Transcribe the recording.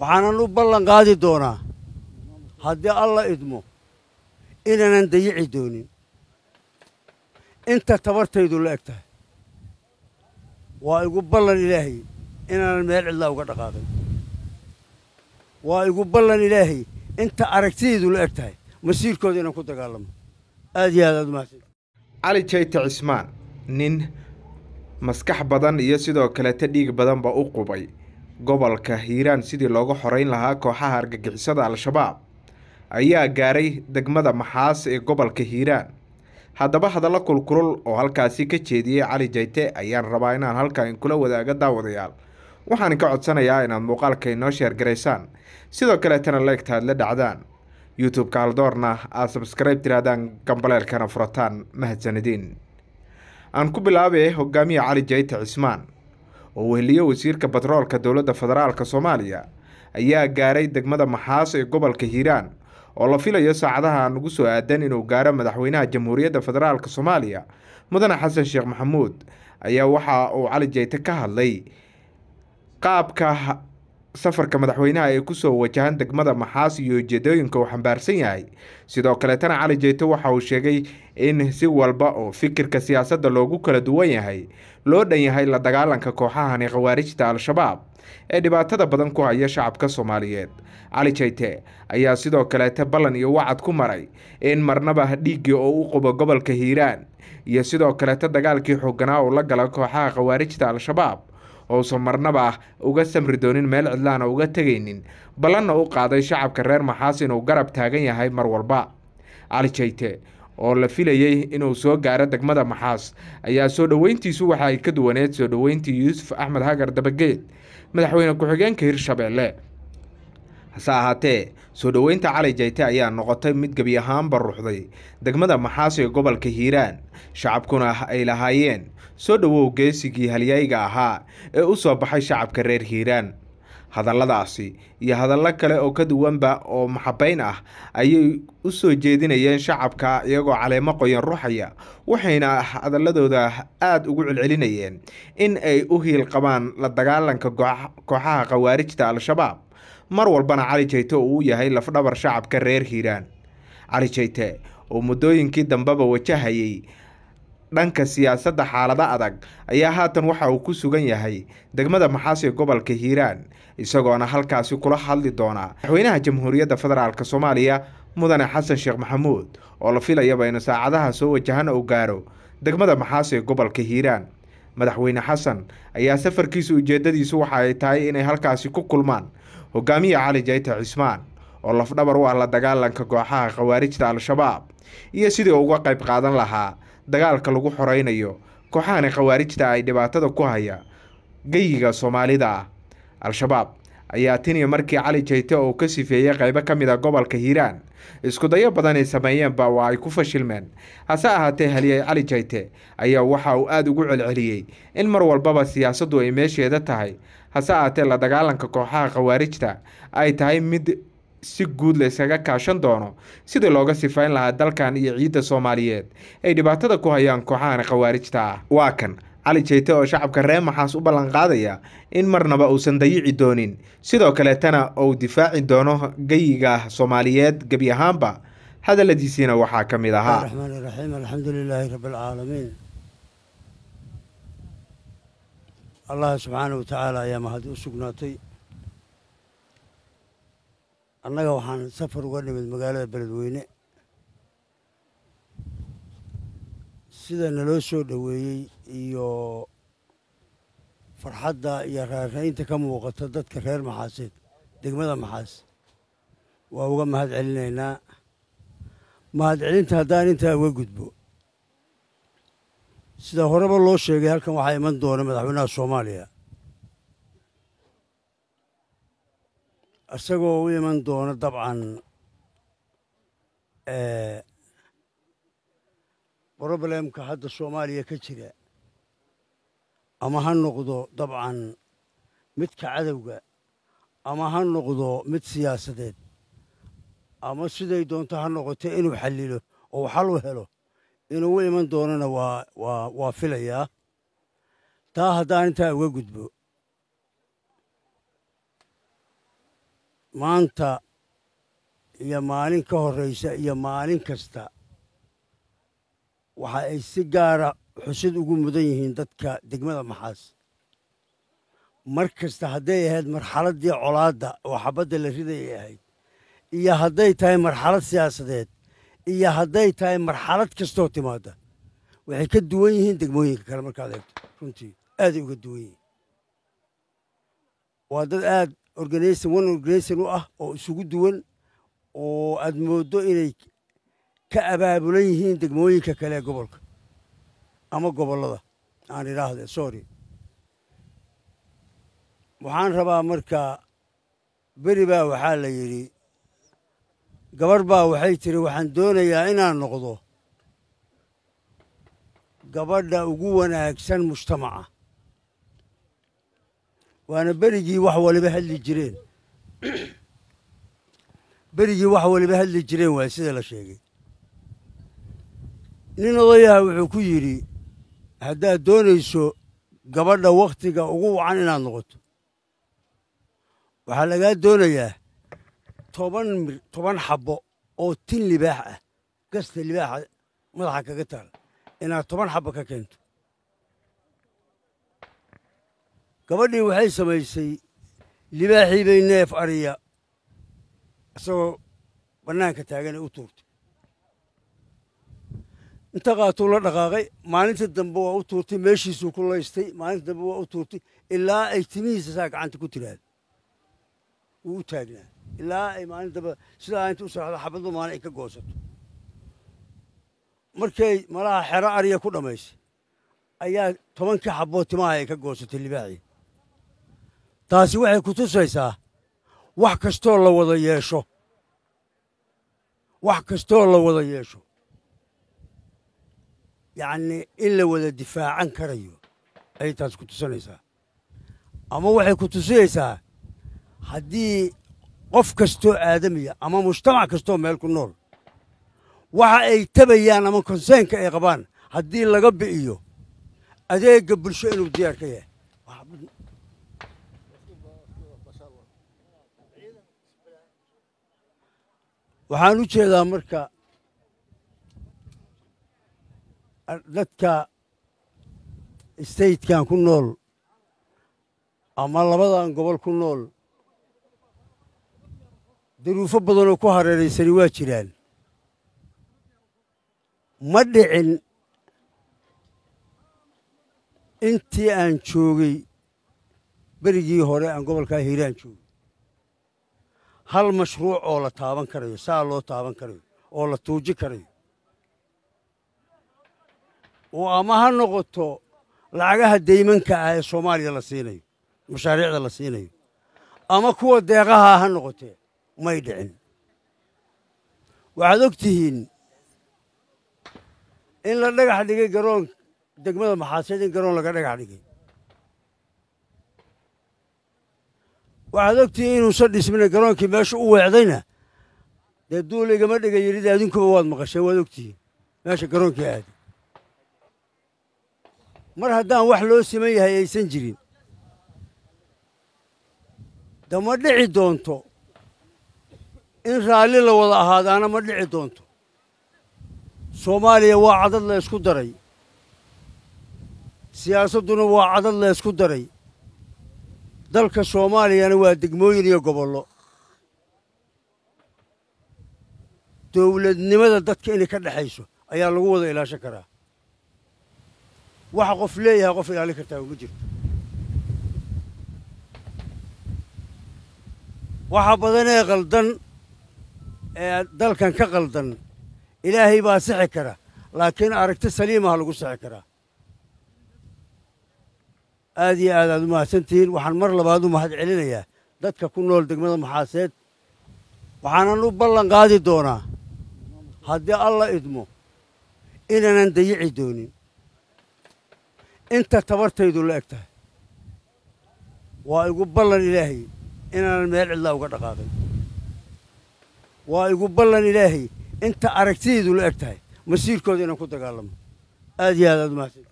waxaanan u ballan qaadi doonaa haddii alla idmo inaanan dayici doonin inta tabartaydu la eg tahay waa igu ballan ilaahay inaanan meel cidlaa uga dhaqaaqin waa igu ballan ilaahay inta aragtidaydu la eg tahay masiirkooda inaan ku dagaalamo aad iyo aad aad umahadsan cali jayta cismaan nin maskax badan iyo sidoo kaleeta dhiig badanba u qubay gobolka hiiraan sidii looga xorayn lahaa kooxaha argagixisada al-shabaab ayaa gaaray degmada maxaas ee gobolka hiiraan haddaba hadallo kulkulul oo halkaasi ka jeediyey cali jayte ayaan rabaa inaan halkaa kula wadaaga daawadayaal waxaan ka codsanayaa inaad muuqaalka inoo sheergaraysaan sidoo kaleetana leegta aad la dhacdaan youtube-ka haldoorna aad sabskrayb tirahdaan gambaleelkana furataan mahadsanadiin aan ku bilaabe hogaamiya cali jayte cismaan oo weheliyo wasiirka batroolka dowladda federaalka soomaaliya ayaa gaaray degmada maxaas ee gobolka hiiraan oo la filayo saacadaha aan ugu soo aadan inuu gaaro madaxweynaha jamhuuriyadda federaalka soomaaliya mudane xasan sheekh maxamuud ayaa waxa uu cali jeyte ka hadlay qaabka safarka madaxweynaha ay kusoo wajahan degmada maxaas iyo ujeedooyinka uu xambaarsan yahay sidoo kaletana cali jeyto waxa uu sheegay in si walba oo fikirka siyaasadda loogu kala duwan yahay loo dhan yahay la dagaalanka kooxahani khawaarijta al-shabaab ee dhibaatada badan ku haya shacabka soomaaliyeed cali jeyte ayaa sidoo kaleeta ballan iyo wacad ku maray in marnaba dhiiggii oo u qubo gobolka hiiraan iyo sidoo kaleete dagaalkii xooganaa uu la gala kooxaha khawaarijta al-shabaab ousan marnaba uga samri doonin meel cidlaana ah, uga tegaynin ballanna u qaaday shacabka reer maxaas inuu garab taagan yahay mar walba alijayte oo la filayey inuu soo gaaro degmada maxaas ayaa soo dhoweyntiisu waxa ay ka duwaneed soo dhoweyntii yuusuf axmed hagar dabageed madaxweyne ku-xigeenka hirshabeelle hase ahaatee soo dhoweynta cali jayte ayaa noqotay mid gebi ahaanba ruuxday degmada maxaaso ee gobolka hiiraan shacabkuna ay lahaayeen soo dhowow geesigii halyayga ahaa ee u soo baxay shacabka reer hiiraan hadalladaasi iyo hadallo kale oo ka duwanba oo maxabayn ah ayay u soo jeedinayeen shacabka iyagoo caleemo qoyan ruuxaya waxayna hadaladooda aad ugu celcelinayeen in ay u hiil qabaan la dagaalanka kooxaha khawaarijta al-shabaab mar walbana cali jayte uu yahay lafdhabar shacabka reer hiiraan cali jayte oo muddooyinkii dambeba wajahayay dhanka siyaasadda xaalado adag ayaa haatan waxa uu ku sugan yahay degmada maxaas ee gobolka hiiraan isagoona halkaasi kula hadli doonaa madaxweynaha jamhuuriyadda federaalk soomaaliya mudane xasan sheekh maxamuud oo la filayaba inu saacadaha soo wajahan uu gaaro degmada maxaas ee gobolka hiiraan madaxweyne xasan ayaa safarkiisa ujeedadiisu waxa ay tahay inay halkaasi ku kulmaan hogaamiye cali jayta cismaan oo lafdhabar u ah la dagaalanka kooxaha khawaarijta al-shabaab iyo sidii uga qayb qaadan lahaa dagaalka lagu xoreynayo kooxahani khawaarijta ay dhibaatada ku haya geyiga soomaalida ah al-shabaab ayaa tini markii cali jayte oo uu ka sifeeyey qaybo ka mid a ah gobolka hiiraan iskudayo badan ay sameeyeenba waa ay ku fashilmeen hase ahaatee haliye cali jayte ayaa waxa uu aada ugu celceliyey in mar walbaba siyaasaddu ay meesheeda tahay hase ahaatee la dagaalanka kooxaha khawaarijta ay tahay mid si guud laysaga kaashan doono sidii looga sifayn lahaa dalkan iyo ciidda soomaaliyeed ay dhibaatada ku hayaan kooxahan khawaarijta ah waa kan cali jeyte oo shacabka reer maxaas u ballanqaadaya in marnaba uusan dayici doonin sidoo kaleetana uu difaaci doono geyiga soomaaliyeed gebi ahaanba hadaladiisiina waxaa ka mid ahaa raxmaan raxiim alxamdu lilaahi rabi allah subxaana wa tacaala ayaa mahad u sugnaatay annaga waxaan safar uga nimid magaalada beledweyne sida naloo soo dhoweeyey iyo farxadda iyo raaraynta ka muuqata dadka reer maxaaseed degmada maxaas waa uga mahad celinaynaa mahadcelinta haddaan intaa uga gudbo sida horeba loo sheegay halkan waxaa iman doona madaxweynaha soomaaliya isagoo u iman doona dabcan broblemka hadda soomaaliya ka jira ama ha noqdo dabcan midka cadowga ama ha noqdo mid siyaasadeed ama siday doonto ha noqoto inuu xallilo oo xal u helo inuu u iman doonana waa filayaa taa haddaan intaa uga gudbo maanta iyo maalin ka horraysa iyo maalin kasta waxa ay si gaara ah xusid ugu mudan yihiin dadka degmada maxaas mar kasta hadday ahayd marxaladdii colaadda oo xabadda la ridayay ahayd iyo hadday tahay marxalad siyaasadeed iyo hadday tahay marxalad kastoo timaada waxay ka duwan yihiin degmooyinka kale markaad eegto runtii aaday uga duwan yihiin waa dad aada organization one organization u ah oo isugu duwan oo aad mooddo inay ka abaabulan yihiin degmooyinka kale ee gobolka ama gobollada aan idhaahde sorry waxaan rabaa markaa beri baa waxaa la yidhi gabar baa waxay tiri waxaan doonayaa inaan noqdo gabadha ugu wanaagsan mujtamaca waana berigii wax waliba hadli jireen berigii wax waliba hadli jireen waay sida la sheegay nin odayaha wuxuu ku yidhi haddaad doonayso gabadha wakhtiga ugu wacan inaad noqoto waxaa lagaa doonayaa toban toban xabbo oo tin libaax ah gasta libaaxa madaxa kaga taala inaad toban xabbo ka keento gabadhii waxay samaysay libaaxii bay neef ariya isagoo bannaanka taaganay u tuurtay intaqaatuu la dhaqaaqay maalinta dambe waa u tuurtay meeshiisuu ku laystay maalinta dambe waa u tuurtay ilaa ay timihiisa saa gacanta ku tiraad wuu u taagnaa ilaa ay maalin dambe sidaa inta u saraxdo xabaddu maalin ay ka goosato markay malaha xero ariya ku dhammaysay ayaa tobankii xabood timaha ay ka goosatay libaaxii taasi waxay ku tusaysaa wax kastoo la wada yeesho wax kastoo la wada yeesho yacni in la wada difaacan karayo ayay taas ku tusanaysaa ama waxay ku tusinaysaa haddii qof kastoo aadamiya ah ama mujtamac kastoo meel ku nool waxa ay tabayaan ama konseynka ay qabaan haddii laga bi'iyo adeega bulsho inuu diyaar ka yahay waxaan u jeedaa marka dadka statekan ku nool ama labadan gobol ku nool duruufo badanoo ku hareeraysani waa jiraan ma dhicin intii aan joogay berigii hore aan gobolkaa hiiraan aan joogay hal mashruuc oo la taaban karayo saa loo taaban karayo oo la tuuji karayo oo ama ha noqoto lacagaha deymanka ah ee soomaaliya la siinayo mashaariicda la siinayo ama kuwa deeqaha ha noqotee may dhicin waxaad og tihiin in la dhagax dhigay garoon degmada maxaaseed in garoon laga dhagax dhigay waxaad ogtihiin inuusan dhismina garoonkii meesha u weecdayna dee duul igama dhiga yidhida adinkuba waad maqasheen waad ogtihiin meesha garoonkii aadi mar haddaan wax loo siman yahay aysan jirin dama dhici doonto in raalli la wada ahaadaana ma dhici doonto soomaaliya waa cadad la ysku daray siyaasadduna waa cadad la ysku daray dalka soomaaliyana waa degmooyin iyo gobollo dowladnimada dadka inay ka dhexayso ayaa lagu wada ilaashan karaa waxa qof leeyahay qof ilaalin kartaa uma jirto waxa badan ee qaldan ee dalkan ka qaldan ilaahay baa sixi kara laakiin aragti saliimaha lagu sixi karaa aad iyo aad aad u mahadsantihiin waxaan mar labaad u mahad celinayaa dadka ku nool degmada maxaaseed waxaanan u ballan qaadi doonaa haddii alla idmo inaanan dayici doonin inta tabartaydu la eg tahay waa igu ballan ilaahay inaanan meel cidlaa uga dhaqaaqin waa igu ballan ilaahay inta aragtidaydu la eg tahay masiirkooda inaan ku dagaalamo aad iyo aad aad umahadsan